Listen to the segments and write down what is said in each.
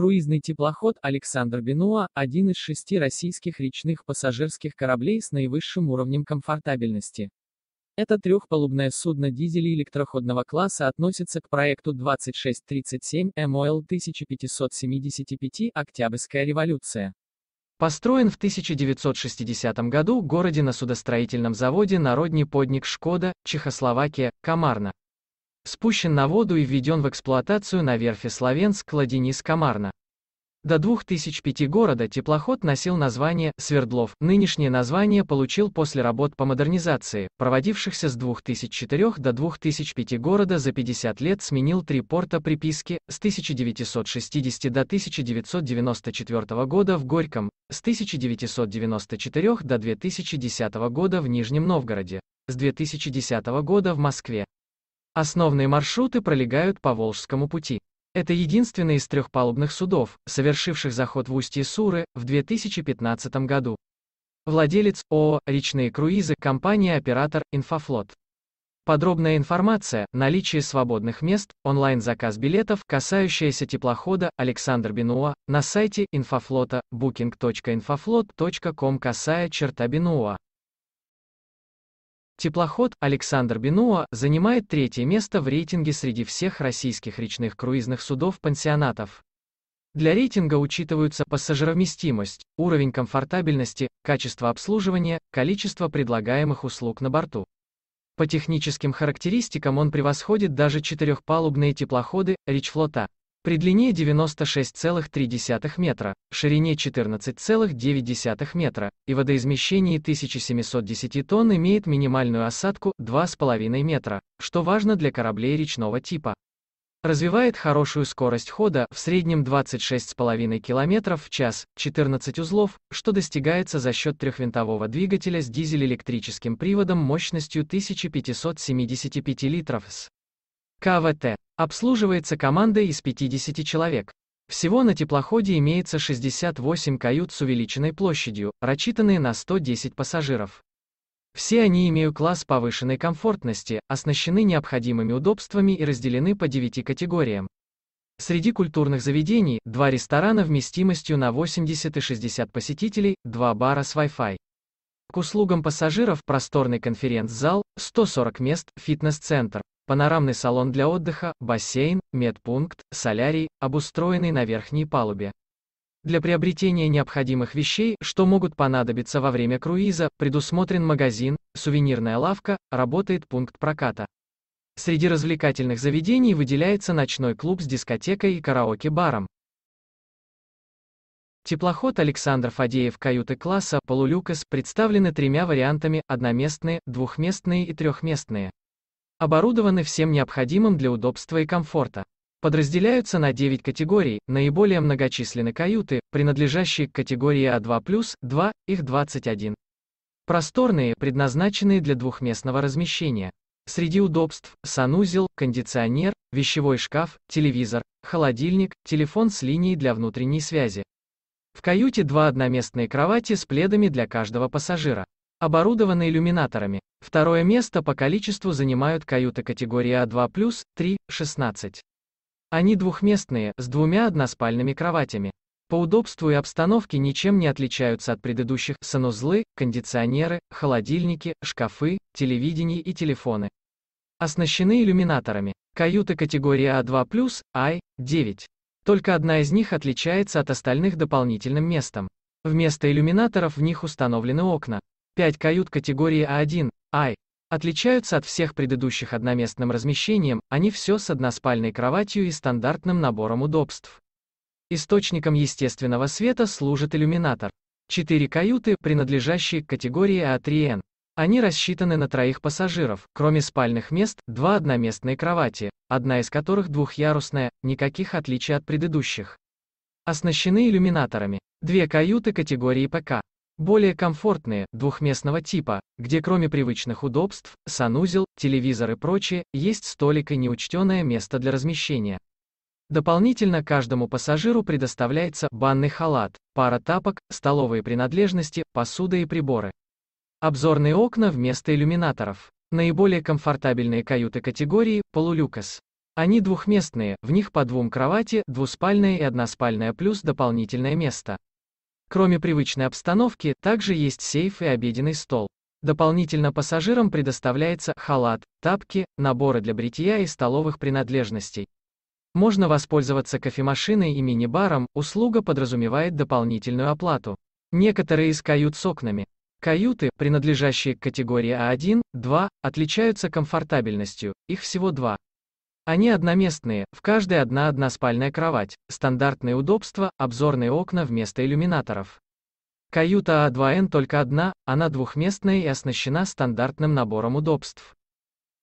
Круизный теплоход «Александр Бенуа» – один из шести российских речных пассажирских кораблей с наивысшим уровнем комфортабельности. Это трехпалубное судно дизеля электроходного класса относится к проекту 2637 МОЛ 1575 «Октябрьская революция». Построен в 1960 году в городе на судостроительном заводе «Народний подник Шкода», Чехословакия, Камарна спущен на воду и введен в эксплуатацию на верфи Словенск ладенис комарна До 2005 года теплоход носил название «Свердлов». Нынешнее название получил после работ по модернизации, проводившихся с 2004 до 2005 года. за 50 лет сменил три порта приписки, с 1960 до 1994 года в Горьком, с 1994 до 2010 года в Нижнем Новгороде, с 2010 года в Москве. Основные маршруты пролегают по Волжскому пути. Это единственный из трех палубных судов, совершивших заход в устье Суры в 2015 году. Владелец ООО «Речные круизы» компания-оператор «Инфофлот». Подробная информация, наличие свободных мест, онлайн-заказ билетов, касающаяся теплохода Александр Бенуа, на сайте инфофлота booking.infoflot.com касая черта Бенуа. Теплоход «Александр Бенуа» занимает третье место в рейтинге среди всех российских речных круизных судов-пансионатов. Для рейтинга учитываются пассажировместимость, уровень комфортабельности, качество обслуживания, количество предлагаемых услуг на борту. По техническим характеристикам он превосходит даже четырехпалубные теплоходы Речфлота при длине 96,3 метра, ширине 14,9 метра и водоизмещении 1710 тонн имеет минимальную осадку 2,5 метра, что важно для кораблей речного типа. Развивает хорошую скорость хода в среднем 26,5 км в час, 14 узлов, что достигается за счет трехвинтового двигателя с дизель-электрическим приводом мощностью 1575 литров с КВТ обслуживается командой из 50 человек. Всего на теплоходе имеется 68 кают с увеличенной площадью, рассчитанные на 110 пассажиров. Все они имеют класс повышенной комфортности, оснащены необходимыми удобствами и разделены по 9 категориям. Среди культурных заведений – два ресторана вместимостью на 80 и 60 посетителей, два бара с Wi-Fi. К услугам пассажиров просторный конференц-зал, 140 мест, фитнес-центр, панорамный салон для отдыха, бассейн, медпункт, солярий, обустроенный на верхней палубе. Для приобретения необходимых вещей, что могут понадобиться во время круиза, предусмотрен магазин, сувенирная лавка, работает пункт проката. Среди развлекательных заведений выделяется ночной клуб с дискотекой и караоке-баром. Теплоход Александр Фадеев каюты класса «Полулюкас» представлены тремя вариантами – одноместные, двухместные и трехместные оборудованы всем необходимым для удобства и комфорта. Подразделяются на 9 категорий, наиболее многочисленны каюты, принадлежащие к категории А2+, 2, их 21. Просторные, предназначенные для двухместного размещения. Среди удобств – санузел, кондиционер, вещевой шкаф, телевизор, холодильник, телефон с линией для внутренней связи. В каюте два одноместные кровати с пледами для каждого пассажира оборудованы иллюминаторами. Второе место по количеству занимают каюты категории А2+, 3, 16. Они двухместные, с двумя односпальными кроватями. По удобству и обстановке ничем не отличаются от предыдущих санузлы, кондиционеры, холодильники, шкафы, телевидение и телефоны. Оснащены иллюминаторами. Каюты категории А2+, I, 9. Только одна из них отличается от остальных дополнительным местом. Вместо иллюминаторов в них установлены окна. 5 кают категории А1, Ай, отличаются от всех предыдущих одноместным размещением, они все с односпальной кроватью и стандартным набором удобств. Источником естественного света служит иллюминатор. Четыре каюты, принадлежащие к категории А3Н. Они рассчитаны на троих пассажиров, кроме спальных мест, два одноместные кровати, одна из которых двухъярусная, никаких отличий от предыдущих. Оснащены иллюминаторами. Две каюты категории ПК более комфортные, двухместного типа, где кроме привычных удобств, санузел, телевизор и прочее, есть столик и неучтенное место для размещения. Дополнительно каждому пассажиру предоставляется банный халат, пара тапок, столовые принадлежности, посуда и приборы. Обзорные окна вместо иллюминаторов. Наиболее комфортабельные каюты категории – полулюкас. Они двухместные, в них по двум кровати, двуспальная и односпальная плюс дополнительное место. Кроме привычной обстановки, также есть сейф и обеденный стол. Дополнительно пассажирам предоставляется халат, тапки, наборы для бритья и столовых принадлежностей. Можно воспользоваться кофемашиной и мини-баром, услуга подразумевает дополнительную оплату. Некоторые из кают с окнами. Каюты, принадлежащие к категории А1, 2, отличаются комфортабельностью, их всего два. Они одноместные, в каждой одна односпальная кровать, стандартные удобства, обзорные окна вместо иллюминаторов. Каюта А2Н только одна, она двухместная и оснащена стандартным набором удобств.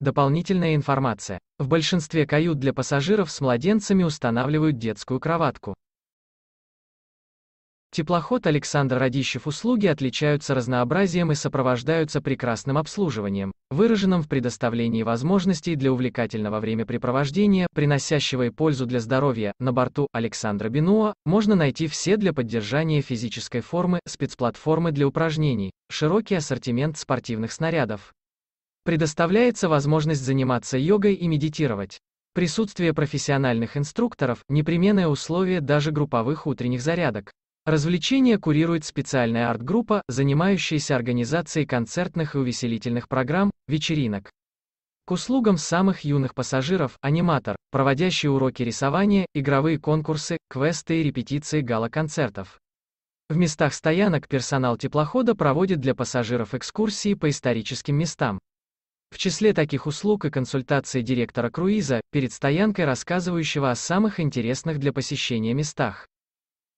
Дополнительная информация. В большинстве кают для пассажиров с младенцами устанавливают детскую кроватку. Теплоход Александр Радищев услуги отличаются разнообразием и сопровождаются прекрасным обслуживанием, выраженным в предоставлении возможностей для увлекательного времяпрепровождения, приносящего и пользу для здоровья. На борту Александра Бенуа можно найти все для поддержания физической формы, спецплатформы для упражнений, широкий ассортимент спортивных снарядов. Предоставляется возможность заниматься йогой и медитировать. Присутствие профессиональных инструкторов – непременное условие даже групповых утренних зарядок. Развлечения курирует специальная арт-группа, занимающаяся организацией концертных и увеселительных программ, вечеринок. К услугам самых юных пассажиров, аниматор, проводящий уроки рисования, игровые конкурсы, квесты и репетиции гала-концертов. В местах стоянок персонал теплохода проводит для пассажиров экскурсии по историческим местам. В числе таких услуг и консультации директора круиза, перед стоянкой рассказывающего о самых интересных для посещения местах.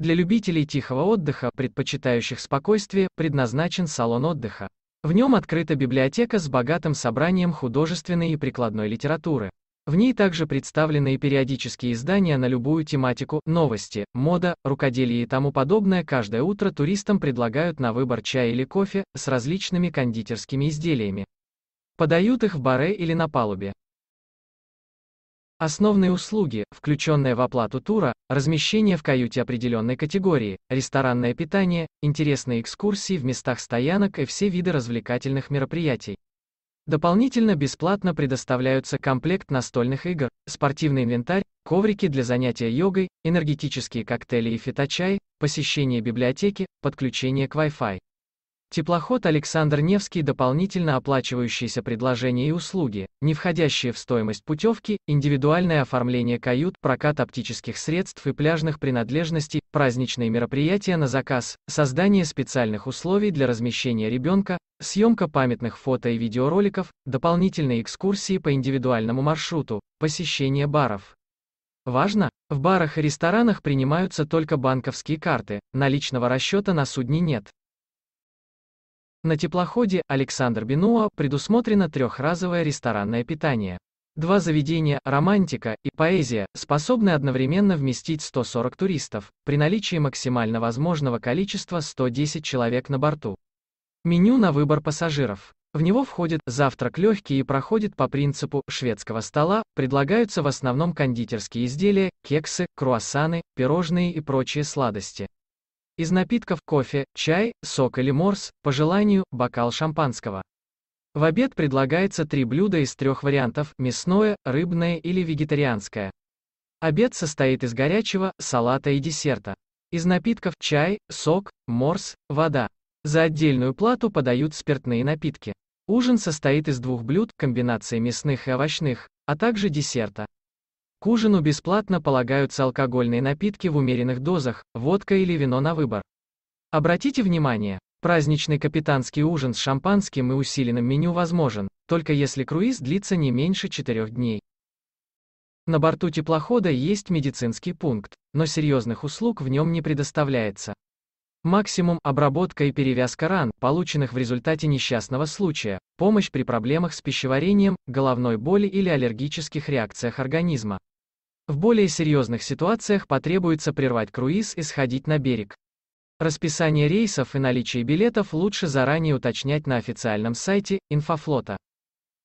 Для любителей тихого отдыха, предпочитающих спокойствие, предназначен салон отдыха. В нем открыта библиотека с богатым собранием художественной и прикладной литературы. В ней также представлены и периодические издания на любую тематику, новости, мода, рукоделие и тому подобное. Каждое утро туристам предлагают на выбор чай или кофе с различными кондитерскими изделиями. Подают их в баре или на палубе. Основные услуги, включенные в оплату тура, размещение в каюте определенной категории, ресторанное питание, интересные экскурсии в местах стоянок и все виды развлекательных мероприятий. Дополнительно бесплатно предоставляются комплект настольных игр, спортивный инвентарь, коврики для занятия йогой, энергетические коктейли и фиточай, посещение библиотеки, подключение к Wi-Fi. Теплоход Александр Невский, дополнительно оплачивающиеся предложения и услуги, не входящие в стоимость путевки, индивидуальное оформление кают, прокат оптических средств и пляжных принадлежностей, праздничные мероприятия на заказ, создание специальных условий для размещения ребенка, съемка памятных фото и видеороликов, дополнительные экскурсии по индивидуальному маршруту, посещение баров. Важно, в барах и ресторанах принимаются только банковские карты, наличного расчета на судне нет. На теплоходе Александр Бенуа предусмотрено трехразовое ресторанное питание. Два заведения «Романтика» и «Поэзия» способны одновременно вместить 140 туристов, при наличии максимально возможного количества 110 человек на борту. Меню на выбор пассажиров. В него входит завтрак легкий и проходит по принципу шведского стола, предлагаются в основном кондитерские изделия, кексы, круассаны, пирожные и прочие сладости. Из напитков кофе, чай, сок или морс, по желанию, бокал шампанского. В обед предлагается три блюда из трех вариантов – мясное, рыбное или вегетарианское. Обед состоит из горячего, салата и десерта. Из напитков – чай, сок, морс, вода. За отдельную плату подают спиртные напитки. Ужин состоит из двух блюд, комбинации мясных и овощных, а также десерта. К ужину бесплатно полагаются алкогольные напитки в умеренных дозах, водка или вино на выбор. Обратите внимание, праздничный капитанский ужин с шампанским и усиленным меню возможен, только если круиз длится не меньше 4 дней. На борту теплохода есть медицинский пункт, но серьезных услуг в нем не предоставляется. Максимум – обработка и перевязка ран, полученных в результате несчастного случая, помощь при проблемах с пищеварением, головной боли или аллергических реакциях организма. В более серьезных ситуациях потребуется прервать круиз и сходить на берег. Расписание рейсов и наличие билетов лучше заранее уточнять на официальном сайте инфофлота.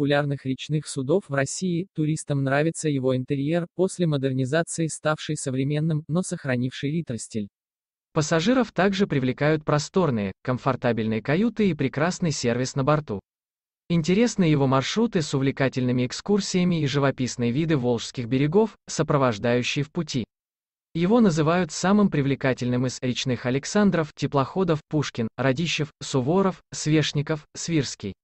популярных речных судов в России, туристам нравится его интерьер, после модернизации ставший современным, но сохранивший литростиль. Пассажиров также привлекают просторные, комфортабельные каюты и прекрасный сервис на борту. Интересны его маршруты с увлекательными экскурсиями и живописные виды волжских берегов, сопровождающие в пути. Его называют самым привлекательным из речных Александров, теплоходов, Пушкин, Радищев, Суворов, Свешников, Свирский.